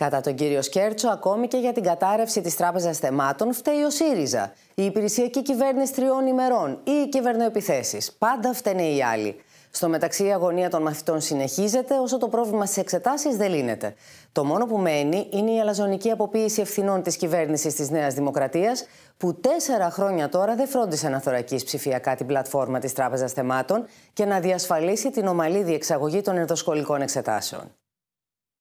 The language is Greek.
Κατά τον κύριο Σκέρτσο, ακόμη και για την κατάρρευση της Τράπεζας Θεμάτων φταίει ο ΣΥΡΙΖΑ, η υπηρεσιακή κυβέρνηση τριών ημερών ή οι κυβερνοεπιθέσεις. Πάντα φταίνε οι άλλοι. Στο μεταξύ, η αγωνία των μαθητών συνεχίζεται, όσο το πρόβλημα στις εξετάσεις δεν λύνεται. Το μόνο που μένει είναι η αλαζονική αποποίηση ευθυνών της κυβέρνησης της Νέας Δημοκρατίας, που τέσσερα χρόνια τώρα δεν φρόντισε να θωρακίσει ψηφιακά την πλατφόρμα της Τράπεζας Θεμάτων και να διασφαλίσει την ομαλή διεξαγωγή των ενδοσχολικών εξετάσεων.